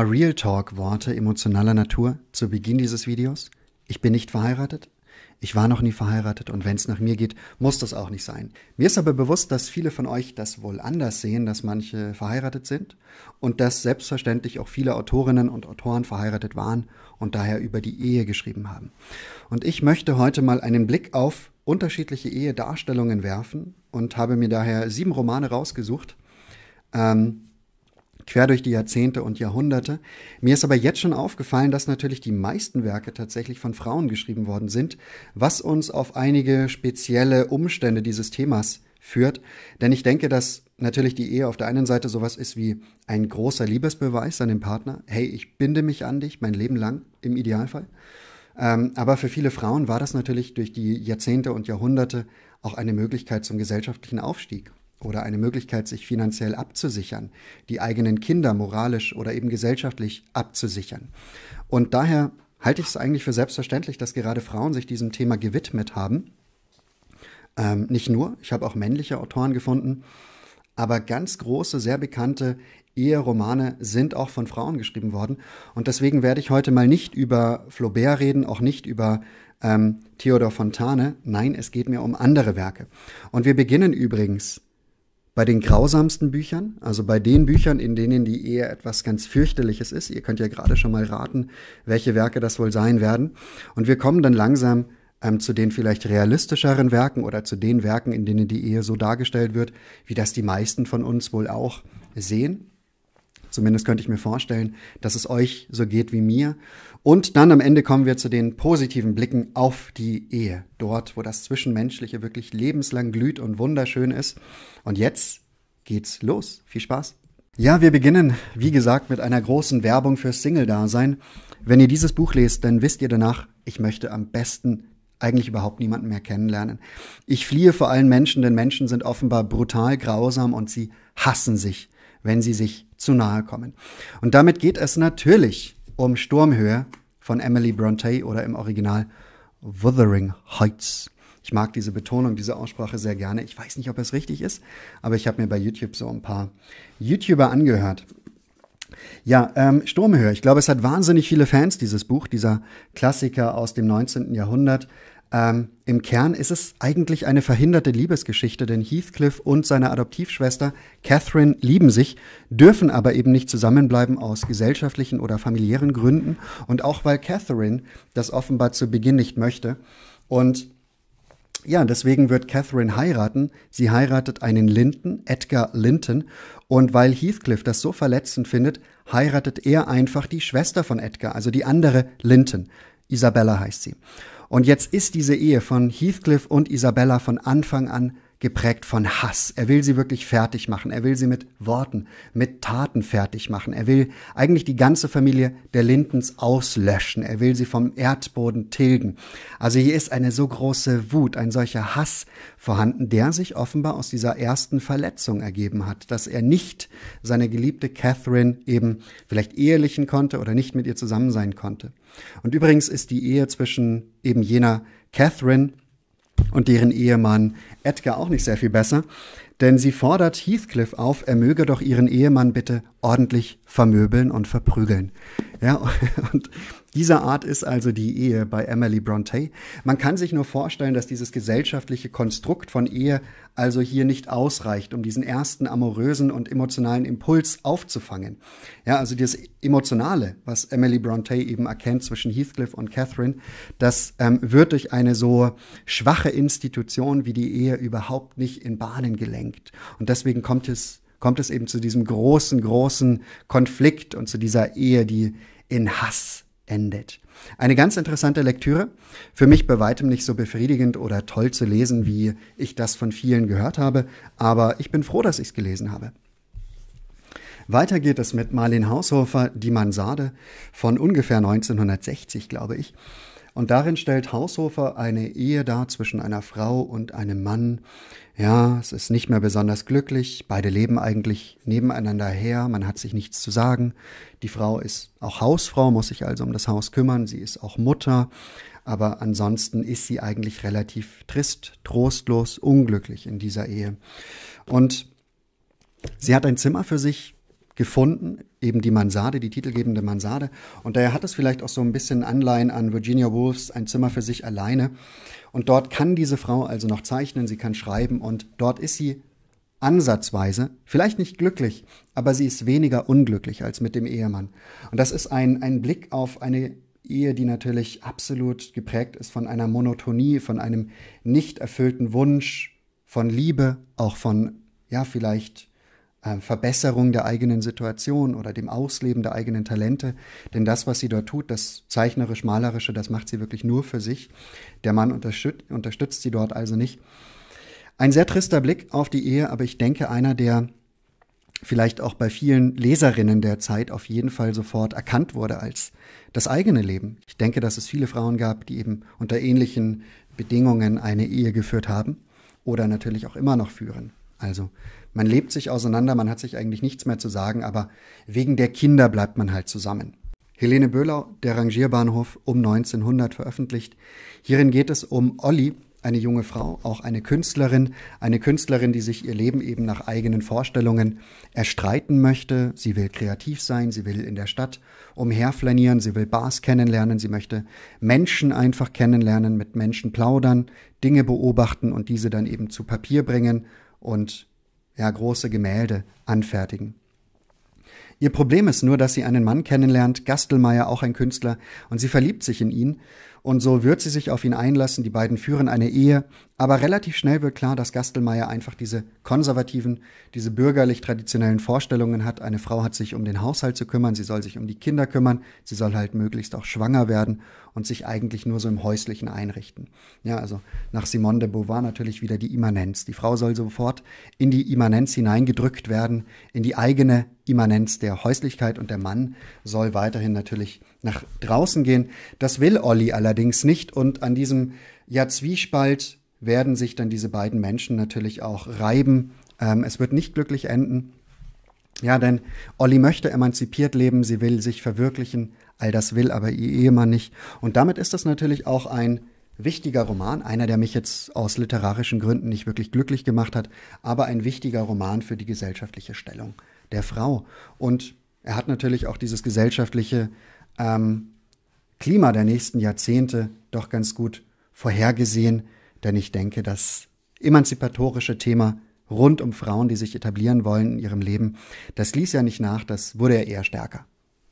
paar Real Talk-Worte emotionaler Natur zu Beginn dieses Videos. Ich bin nicht verheiratet. Ich war noch nie verheiratet und wenn es nach mir geht, muss das auch nicht sein. Mir ist aber bewusst, dass viele von euch das wohl anders sehen, dass manche verheiratet sind und dass selbstverständlich auch viele Autorinnen und Autoren verheiratet waren und daher über die Ehe geschrieben haben. Und ich möchte heute mal einen Blick auf unterschiedliche Ehedarstellungen werfen und habe mir daher sieben Romane rausgesucht. Ähm, quer durch die Jahrzehnte und Jahrhunderte. Mir ist aber jetzt schon aufgefallen, dass natürlich die meisten Werke tatsächlich von Frauen geschrieben worden sind, was uns auf einige spezielle Umstände dieses Themas führt. Denn ich denke, dass natürlich die Ehe auf der einen Seite sowas ist wie ein großer Liebesbeweis an den Partner. Hey, ich binde mich an dich mein Leben lang im Idealfall. Ähm, aber für viele Frauen war das natürlich durch die Jahrzehnte und Jahrhunderte auch eine Möglichkeit zum gesellschaftlichen Aufstieg oder eine Möglichkeit, sich finanziell abzusichern, die eigenen Kinder moralisch oder eben gesellschaftlich abzusichern. Und daher halte ich es eigentlich für selbstverständlich, dass gerade Frauen sich diesem Thema gewidmet haben. Ähm, nicht nur, ich habe auch männliche Autoren gefunden, aber ganz große, sehr bekannte Eheromane sind auch von Frauen geschrieben worden. Und deswegen werde ich heute mal nicht über Flaubert reden, auch nicht über ähm, Theodor Fontane. Nein, es geht mir um andere Werke. Und wir beginnen übrigens bei den grausamsten Büchern, also bei den Büchern, in denen die Ehe etwas ganz fürchterliches ist. Ihr könnt ja gerade schon mal raten, welche Werke das wohl sein werden. Und wir kommen dann langsam ähm, zu den vielleicht realistischeren Werken oder zu den Werken, in denen die Ehe so dargestellt wird, wie das die meisten von uns wohl auch sehen. Zumindest könnte ich mir vorstellen, dass es euch so geht wie mir. Und dann am Ende kommen wir zu den positiven Blicken auf die Ehe. Dort, wo das Zwischenmenschliche wirklich lebenslang glüht und wunderschön ist. Und jetzt geht's los. Viel Spaß. Ja, wir beginnen, wie gesagt, mit einer großen Werbung für Single-Dasein. Wenn ihr dieses Buch lest, dann wisst ihr danach, ich möchte am besten eigentlich überhaupt niemanden mehr kennenlernen. Ich fliehe vor allen Menschen, denn Menschen sind offenbar brutal grausam und sie hassen sich wenn sie sich zu nahe kommen. Und damit geht es natürlich um Sturmhöhe von Emily Bronte oder im Original Wuthering Heights. Ich mag diese Betonung, diese Aussprache sehr gerne. Ich weiß nicht, ob es richtig ist, aber ich habe mir bei YouTube so ein paar YouTuber angehört. Ja, ähm, Sturmhöhe. Ich glaube, es hat wahnsinnig viele Fans, dieses Buch, dieser Klassiker aus dem 19. Jahrhundert. Ähm, Im Kern ist es eigentlich eine verhinderte Liebesgeschichte, denn Heathcliff und seine Adoptivschwester Catherine lieben sich, dürfen aber eben nicht zusammenbleiben aus gesellschaftlichen oder familiären Gründen und auch weil Catherine das offenbar zu Beginn nicht möchte. Und ja, deswegen wird Catherine heiraten. Sie heiratet einen Linton, Edgar Linton. Und weil Heathcliff das so verletzend findet, heiratet er einfach die Schwester von Edgar, also die andere Linton. Isabella heißt sie. Und jetzt ist diese Ehe von Heathcliff und Isabella von Anfang an geprägt von Hass. Er will sie wirklich fertig machen. Er will sie mit Worten, mit Taten fertig machen. Er will eigentlich die ganze Familie der Lindens auslöschen. Er will sie vom Erdboden tilgen. Also hier ist eine so große Wut, ein solcher Hass vorhanden, der sich offenbar aus dieser ersten Verletzung ergeben hat, dass er nicht seine geliebte Catherine eben vielleicht ehelichen konnte oder nicht mit ihr zusammen sein konnte. Und übrigens ist die Ehe zwischen eben jener Catherine und deren Ehemann Edgar auch nicht sehr viel besser, denn sie fordert Heathcliff auf, er möge doch ihren Ehemann bitte ordentlich vermöbeln und verprügeln. Ja, und dieser Art ist also die Ehe bei Emily Bronte. Man kann sich nur vorstellen, dass dieses gesellschaftliche Konstrukt von Ehe also hier nicht ausreicht, um diesen ersten amorösen und emotionalen Impuls aufzufangen. Ja, also dieses Emotionale, was Emily Bronte eben erkennt zwischen Heathcliff und Catherine, das ähm, wird durch eine so schwache Institution wie die Ehe überhaupt nicht in Bahnen gelenkt. Und deswegen kommt es kommt es eben zu diesem großen, großen Konflikt und zu dieser Ehe, die in Hass endet. Eine ganz interessante Lektüre, für mich bei weitem nicht so befriedigend oder toll zu lesen, wie ich das von vielen gehört habe, aber ich bin froh, dass ich es gelesen habe. Weiter geht es mit Marlene Haushofer, Die Mansarde von ungefähr 1960, glaube ich. Und darin stellt Haushofer eine Ehe dar zwischen einer Frau und einem Mann, ja, es ist nicht mehr besonders glücklich. Beide leben eigentlich nebeneinander her. Man hat sich nichts zu sagen. Die Frau ist auch Hausfrau, muss sich also um das Haus kümmern. Sie ist auch Mutter. Aber ansonsten ist sie eigentlich relativ trist, trostlos, unglücklich in dieser Ehe. Und sie hat ein Zimmer für sich gefunden, eben die Mansarde, die titelgebende Mansarde. Und daher hat es vielleicht auch so ein bisschen Anleihen an Virginia Woolfs Ein Zimmer für sich alleine. Und dort kann diese Frau also noch zeichnen, sie kann schreiben und dort ist sie ansatzweise, vielleicht nicht glücklich, aber sie ist weniger unglücklich als mit dem Ehemann. Und das ist ein, ein Blick auf eine Ehe, die natürlich absolut geprägt ist von einer Monotonie, von einem nicht erfüllten Wunsch, von Liebe, auch von, ja, vielleicht äh, Verbesserung der eigenen Situation oder dem Ausleben der eigenen Talente. Denn das, was sie dort tut, das zeichnerisch-malerische, das macht sie wirklich nur für sich. Der Mann unterstützt, unterstützt sie dort also nicht. Ein sehr trister Blick auf die Ehe, aber ich denke, einer, der vielleicht auch bei vielen Leserinnen der Zeit auf jeden Fall sofort erkannt wurde als das eigene Leben. Ich denke, dass es viele Frauen gab, die eben unter ähnlichen Bedingungen eine Ehe geführt haben oder natürlich auch immer noch führen. Also man lebt sich auseinander, man hat sich eigentlich nichts mehr zu sagen, aber wegen der Kinder bleibt man halt zusammen. Helene Böhlau, der Rangierbahnhof um 1900 veröffentlicht. Hierin geht es um Olli, eine junge Frau, auch eine Künstlerin, eine Künstlerin, die sich ihr Leben eben nach eigenen Vorstellungen erstreiten möchte. Sie will kreativ sein, sie will in der Stadt umherflanieren, sie will Bars kennenlernen, sie möchte Menschen einfach kennenlernen, mit Menschen plaudern, Dinge beobachten und diese dann eben zu Papier bringen und ja, große Gemälde anfertigen. Ihr Problem ist nur, dass sie einen Mann kennenlernt, Gastelmeier auch ein Künstler, und sie verliebt sich in ihn, und so wird sie sich auf ihn einlassen. Die beiden führen eine Ehe, aber relativ schnell wird klar, dass Gastelmeier einfach diese konservativen, diese bürgerlich traditionellen Vorstellungen hat. Eine Frau hat sich um den Haushalt zu kümmern, sie soll sich um die Kinder kümmern, sie soll halt möglichst auch schwanger werden und sich eigentlich nur so im häuslichen einrichten. Ja, also nach Simone de Beauvoir natürlich wieder die Immanenz. Die Frau soll sofort in die Immanenz hineingedrückt werden, in die eigene Immanenz der Häuslichkeit und der Mann soll weiterhin natürlich nach draußen gehen. Das will Olli allerdings nicht und an diesem ja, Zwiespalt werden sich dann diese beiden Menschen natürlich auch reiben. Ähm, es wird nicht glücklich enden. Ja, denn Olli möchte emanzipiert leben, sie will sich verwirklichen, all das will aber ihr Ehemann nicht. Und damit ist das natürlich auch ein wichtiger Roman, einer, der mich jetzt aus literarischen Gründen nicht wirklich glücklich gemacht hat, aber ein wichtiger Roman für die gesellschaftliche Stellung der Frau. Und er hat natürlich auch dieses gesellschaftliche ähm, Klima der nächsten Jahrzehnte doch ganz gut vorhergesehen, denn ich denke, das emanzipatorische Thema rund um Frauen, die sich etablieren wollen in ihrem Leben, das ließ ja nicht nach, das wurde ja eher stärker.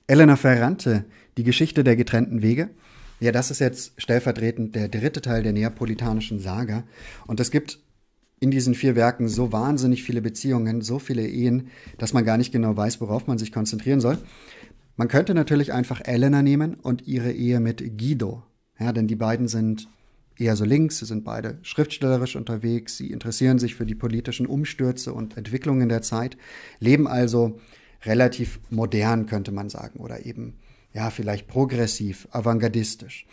Elena Ferrante, die Geschichte der getrennten Wege. Ja, das ist jetzt stellvertretend der dritte Teil der neapolitanischen Saga. Und es gibt in diesen vier Werken so wahnsinnig viele Beziehungen, so viele Ehen, dass man gar nicht genau weiß, worauf man sich konzentrieren soll. Man könnte natürlich einfach Elena nehmen und ihre Ehe mit Guido. Ja, denn die beiden sind eher so links, sie sind beide schriftstellerisch unterwegs, sie interessieren sich für die politischen Umstürze und Entwicklungen der Zeit, leben also relativ modern, könnte man sagen, oder eben ja, vielleicht progressiv, avantgardistisch.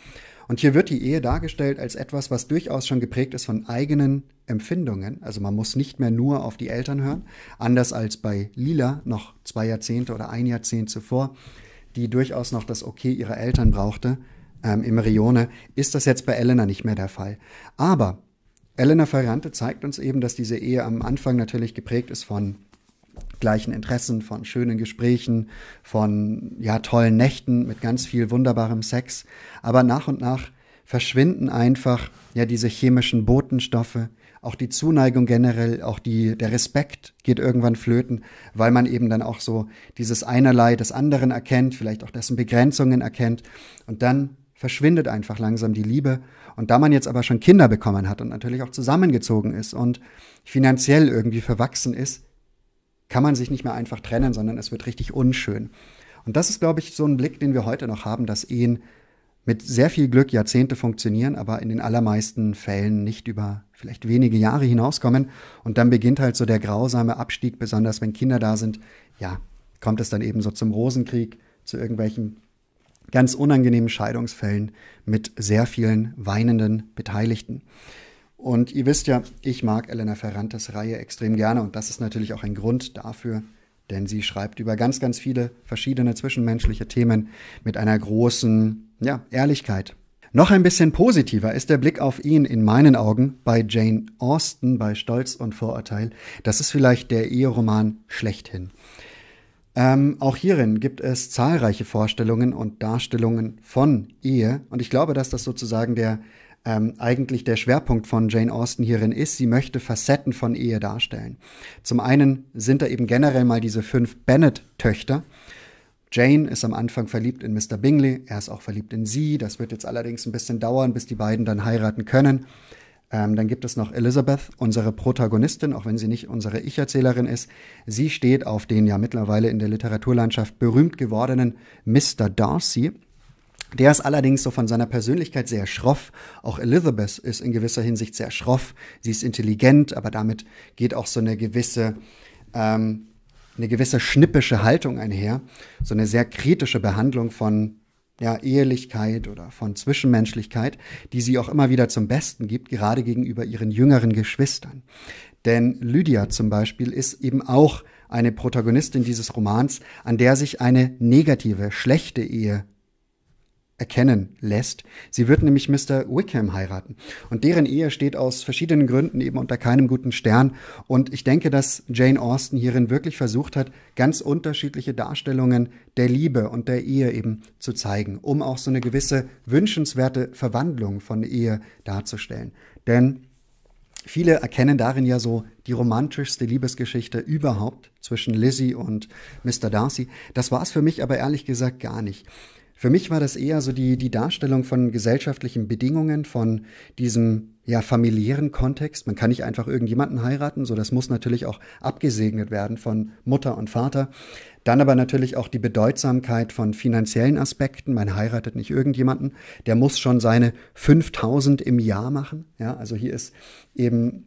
Und hier wird die Ehe dargestellt als etwas, was durchaus schon geprägt ist von eigenen Empfindungen. Also man muss nicht mehr nur auf die Eltern hören, anders als bei Lila noch zwei Jahrzehnte oder ein Jahrzehnt zuvor, die durchaus noch das Okay ihrer Eltern brauchte. Ähm, Im Rione ist das jetzt bei Elena nicht mehr der Fall. Aber Elena Ferrante zeigt uns eben, dass diese Ehe am Anfang natürlich geprägt ist von gleichen Interessen, von schönen Gesprächen, von ja tollen Nächten mit ganz viel wunderbarem Sex, aber nach und nach verschwinden einfach ja diese chemischen Botenstoffe, auch die Zuneigung generell, auch die der Respekt geht irgendwann flöten, weil man eben dann auch so dieses einerlei des anderen erkennt, vielleicht auch dessen Begrenzungen erkennt und dann verschwindet einfach langsam die Liebe. Und da man jetzt aber schon Kinder bekommen hat und natürlich auch zusammengezogen ist und finanziell irgendwie verwachsen ist, kann man sich nicht mehr einfach trennen, sondern es wird richtig unschön. Und das ist, glaube ich, so ein Blick, den wir heute noch haben, dass Ehen mit sehr viel Glück Jahrzehnte funktionieren, aber in den allermeisten Fällen nicht über vielleicht wenige Jahre hinauskommen. Und dann beginnt halt so der grausame Abstieg, besonders wenn Kinder da sind. Ja, kommt es dann eben so zum Rosenkrieg, zu irgendwelchen ganz unangenehmen Scheidungsfällen mit sehr vielen weinenden Beteiligten. Und ihr wisst ja, ich mag Elena Ferrantes Reihe extrem gerne und das ist natürlich auch ein Grund dafür, denn sie schreibt über ganz, ganz viele verschiedene zwischenmenschliche Themen mit einer großen ja, Ehrlichkeit. Noch ein bisschen positiver ist der Blick auf ihn in meinen Augen bei Jane Austen bei Stolz und Vorurteil. Das ist vielleicht der Eheroman schlechthin. Ähm, auch hierin gibt es zahlreiche Vorstellungen und Darstellungen von Ehe und ich glaube, dass das sozusagen der ähm, eigentlich der Schwerpunkt von Jane Austen hierin ist. Sie möchte Facetten von Ehe darstellen. Zum einen sind da eben generell mal diese fünf Bennett-Töchter. Jane ist am Anfang verliebt in Mr. Bingley, er ist auch verliebt in sie. Das wird jetzt allerdings ein bisschen dauern, bis die beiden dann heiraten können. Ähm, dann gibt es noch Elizabeth, unsere Protagonistin, auch wenn sie nicht unsere Ich-Erzählerin ist. Sie steht auf den ja mittlerweile in der Literaturlandschaft berühmt gewordenen Mr. Darcy, der ist allerdings so von seiner Persönlichkeit sehr schroff. Auch Elizabeth ist in gewisser Hinsicht sehr schroff. Sie ist intelligent, aber damit geht auch so eine gewisse, ähm, eine gewisse schnippische Haltung einher. So eine sehr kritische Behandlung von ja, Ehelichkeit oder von Zwischenmenschlichkeit, die sie auch immer wieder zum Besten gibt, gerade gegenüber ihren jüngeren Geschwistern. Denn Lydia zum Beispiel ist eben auch eine Protagonistin dieses Romans, an der sich eine negative, schlechte Ehe erkennen lässt. Sie wird nämlich Mr. Wickham heiraten. Und deren Ehe steht aus verschiedenen Gründen eben unter keinem guten Stern. Und ich denke, dass Jane Austen hierin wirklich versucht hat, ganz unterschiedliche Darstellungen der Liebe und der Ehe eben zu zeigen, um auch so eine gewisse wünschenswerte Verwandlung von Ehe darzustellen. Denn Viele erkennen darin ja so die romantischste Liebesgeschichte überhaupt zwischen Lizzie und Mr. Darcy. Das war es für mich aber ehrlich gesagt gar nicht. Für mich war das eher so die, die Darstellung von gesellschaftlichen Bedingungen, von diesem ja familiären Kontext. Man kann nicht einfach irgendjemanden heiraten, so das muss natürlich auch abgesegnet werden von Mutter und Vater. Dann aber natürlich auch die Bedeutsamkeit von finanziellen Aspekten. Man heiratet nicht irgendjemanden, der muss schon seine 5000 im Jahr machen. Ja, also hier ist eben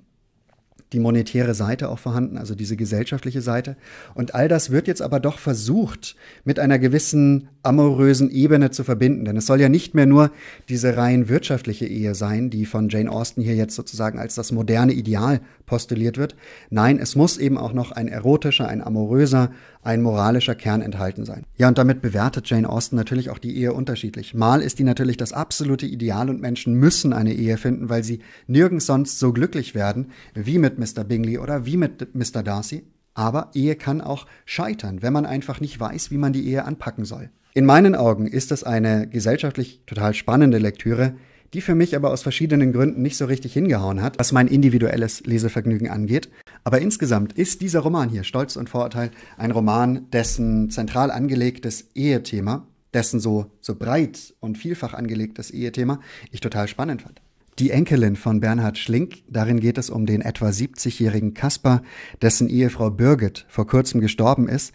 die monetäre Seite auch vorhanden, also diese gesellschaftliche Seite. Und all das wird jetzt aber doch versucht, mit einer gewissen amorösen Ebene zu verbinden. Denn es soll ja nicht mehr nur diese rein wirtschaftliche Ehe sein, die von Jane Austen hier jetzt sozusagen als das moderne Ideal postuliert wird. Nein, es muss eben auch noch ein erotischer, ein amoröser, ein moralischer Kern enthalten sein. Ja, und damit bewertet Jane Austen natürlich auch die Ehe unterschiedlich. Mal ist die natürlich das absolute Ideal und Menschen müssen eine Ehe finden, weil sie nirgends sonst so glücklich werden wie mit Mr. Bingley oder wie mit Mr. Darcy. Aber Ehe kann auch scheitern, wenn man einfach nicht weiß, wie man die Ehe anpacken soll. In meinen Augen ist das eine gesellschaftlich total spannende Lektüre, die für mich aber aus verschiedenen Gründen nicht so richtig hingehauen hat, was mein individuelles Lesevergnügen angeht. Aber insgesamt ist dieser Roman hier, Stolz und Vorurteil, ein Roman, dessen zentral angelegtes Ehethema, dessen so, so breit und vielfach angelegtes Ehethema ich total spannend fand. Die Enkelin von Bernhard Schlink, darin geht es um den etwa 70-jährigen Kasper, dessen Ehefrau Birgit vor kurzem gestorben ist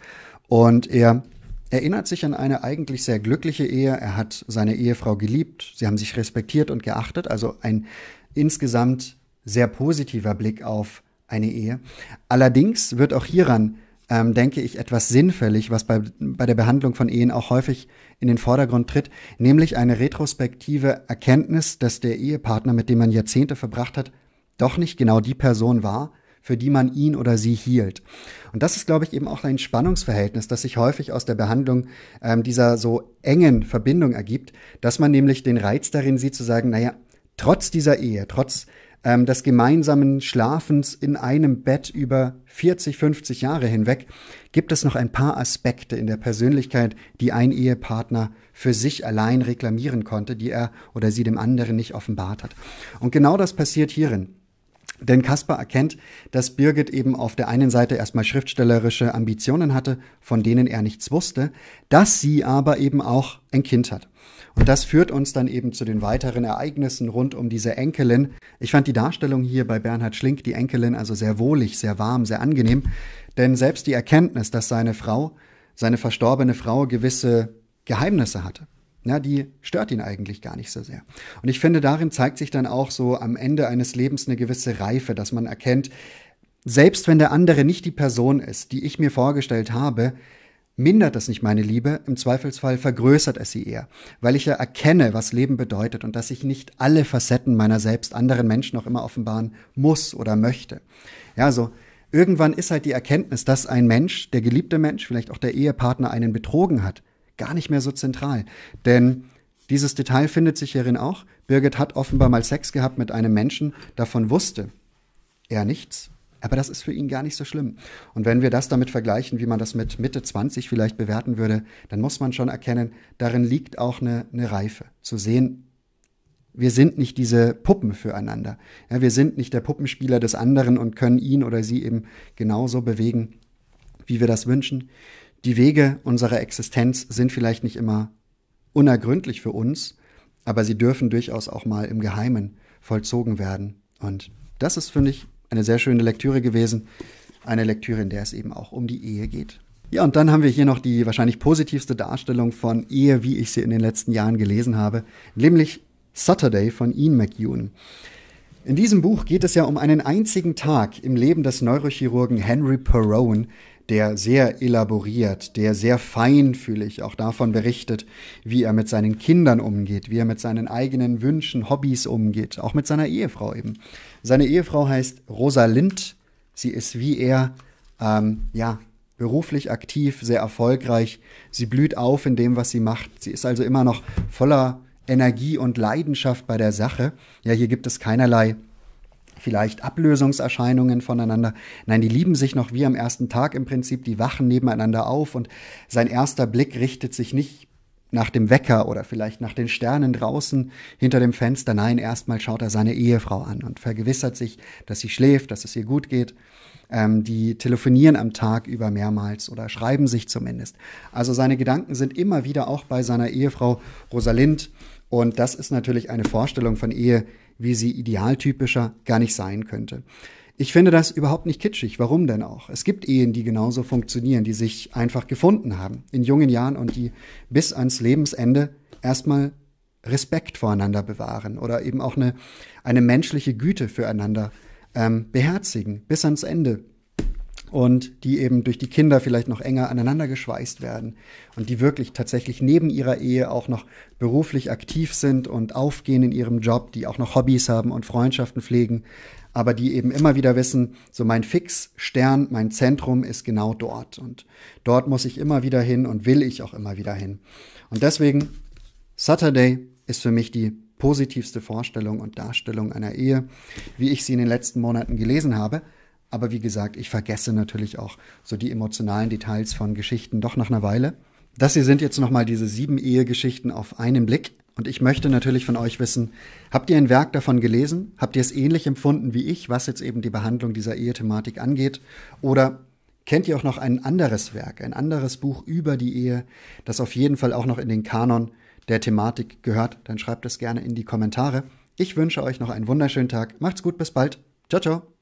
und er erinnert sich an eine eigentlich sehr glückliche Ehe. Er hat seine Ehefrau geliebt, sie haben sich respektiert und geachtet, also ein insgesamt sehr positiver Blick auf eine Ehe. Allerdings wird auch hieran, ähm, denke ich, etwas sinnfällig, was bei, bei der Behandlung von Ehen auch häufig in den Vordergrund tritt, nämlich eine retrospektive Erkenntnis, dass der Ehepartner, mit dem man Jahrzehnte verbracht hat, doch nicht genau die Person war, für die man ihn oder sie hielt. Und das ist, glaube ich, eben auch ein Spannungsverhältnis, das sich häufig aus der Behandlung ähm, dieser so engen Verbindung ergibt, dass man nämlich den Reiz darin sieht zu sagen, naja, trotz dieser Ehe, trotz ähm, des gemeinsamen Schlafens in einem Bett über 40, 50 Jahre hinweg, gibt es noch ein paar Aspekte in der Persönlichkeit, die ein Ehepartner für sich allein reklamieren konnte, die er oder sie dem anderen nicht offenbart hat. Und genau das passiert hierin. Denn Caspar erkennt, dass Birgit eben auf der einen Seite erstmal schriftstellerische Ambitionen hatte, von denen er nichts wusste, dass sie aber eben auch ein Kind hat. Und das führt uns dann eben zu den weiteren Ereignissen rund um diese Enkelin. Ich fand die Darstellung hier bei Bernhard Schlink, die Enkelin, also sehr wohlig, sehr warm, sehr angenehm. Denn selbst die Erkenntnis, dass seine Frau, seine verstorbene Frau gewisse Geheimnisse hatte, ja, die stört ihn eigentlich gar nicht so sehr. Und ich finde, darin zeigt sich dann auch so am Ende eines Lebens eine gewisse Reife, dass man erkennt, selbst wenn der andere nicht die Person ist, die ich mir vorgestellt habe, mindert das nicht meine Liebe, im Zweifelsfall vergrößert es sie eher, weil ich ja erkenne, was Leben bedeutet und dass ich nicht alle Facetten meiner selbst anderen Menschen auch immer offenbaren muss oder möchte. Ja, so irgendwann ist halt die Erkenntnis, dass ein Mensch, der geliebte Mensch, vielleicht auch der Ehepartner einen betrogen hat, gar nicht mehr so zentral. Denn dieses Detail findet sich hierin auch. Birgit hat offenbar mal Sex gehabt mit einem Menschen, davon wusste er nichts. Aber das ist für ihn gar nicht so schlimm. Und wenn wir das damit vergleichen, wie man das mit Mitte 20 vielleicht bewerten würde, dann muss man schon erkennen, darin liegt auch eine, eine Reife. Zu sehen, wir sind nicht diese Puppen füreinander. Ja, wir sind nicht der Puppenspieler des anderen und können ihn oder sie eben genauso bewegen, wie wir das wünschen. Die Wege unserer Existenz sind vielleicht nicht immer unergründlich für uns, aber sie dürfen durchaus auch mal im Geheimen vollzogen werden. Und das ist, finde ich, eine sehr schöne Lektüre gewesen. Eine Lektüre, in der es eben auch um die Ehe geht. Ja, und dann haben wir hier noch die wahrscheinlich positivste Darstellung von Ehe, wie ich sie in den letzten Jahren gelesen habe, nämlich Saturday von Ian McEwan. In diesem Buch geht es ja um einen einzigen Tag im Leben des Neurochirurgen Henry Perrone, der sehr elaboriert, der sehr feinfühlig auch davon berichtet, wie er mit seinen Kindern umgeht, wie er mit seinen eigenen Wünschen, Hobbys umgeht, auch mit seiner Ehefrau eben. Seine Ehefrau heißt Rosalind, sie ist wie er, ähm, ja, beruflich aktiv, sehr erfolgreich, sie blüht auf in dem, was sie macht, sie ist also immer noch voller Energie und Leidenschaft bei der Sache. Ja, hier gibt es keinerlei vielleicht Ablösungserscheinungen voneinander. Nein, die lieben sich noch wie am ersten Tag im Prinzip, die wachen nebeneinander auf und sein erster Blick richtet sich nicht nach dem Wecker oder vielleicht nach den Sternen draußen hinter dem Fenster. Nein, erstmal schaut er seine Ehefrau an und vergewissert sich, dass sie schläft, dass es ihr gut geht. Ähm, die telefonieren am Tag über mehrmals oder schreiben sich zumindest. Also seine Gedanken sind immer wieder auch bei seiner Ehefrau Rosalind. Und das ist natürlich eine Vorstellung von Ehe, wie sie idealtypischer gar nicht sein könnte. Ich finde das überhaupt nicht kitschig. Warum denn auch? Es gibt Ehen, die genauso funktionieren, die sich einfach gefunden haben in jungen Jahren und die bis ans Lebensende erstmal Respekt voreinander bewahren oder eben auch eine, eine menschliche Güte füreinander ähm, beherzigen, bis ans Ende und die eben durch die Kinder vielleicht noch enger aneinander geschweißt werden und die wirklich tatsächlich neben ihrer Ehe auch noch beruflich aktiv sind und aufgehen in ihrem Job, die auch noch Hobbys haben und Freundschaften pflegen, aber die eben immer wieder wissen, so mein Fixstern, mein Zentrum ist genau dort und dort muss ich immer wieder hin und will ich auch immer wieder hin. Und deswegen Saturday ist für mich die positivste Vorstellung und Darstellung einer Ehe, wie ich sie in den letzten Monaten gelesen habe. Aber wie gesagt, ich vergesse natürlich auch so die emotionalen Details von Geschichten doch nach einer Weile. Das hier sind jetzt nochmal diese sieben Ehegeschichten auf einen Blick. Und ich möchte natürlich von euch wissen, habt ihr ein Werk davon gelesen? Habt ihr es ähnlich empfunden wie ich, was jetzt eben die Behandlung dieser Ehe-Thematik angeht? Oder kennt ihr auch noch ein anderes Werk, ein anderes Buch über die Ehe, das auf jeden Fall auch noch in den Kanon der Thematik gehört? Dann schreibt es gerne in die Kommentare. Ich wünsche euch noch einen wunderschönen Tag. Macht's gut, bis bald. Ciao, ciao.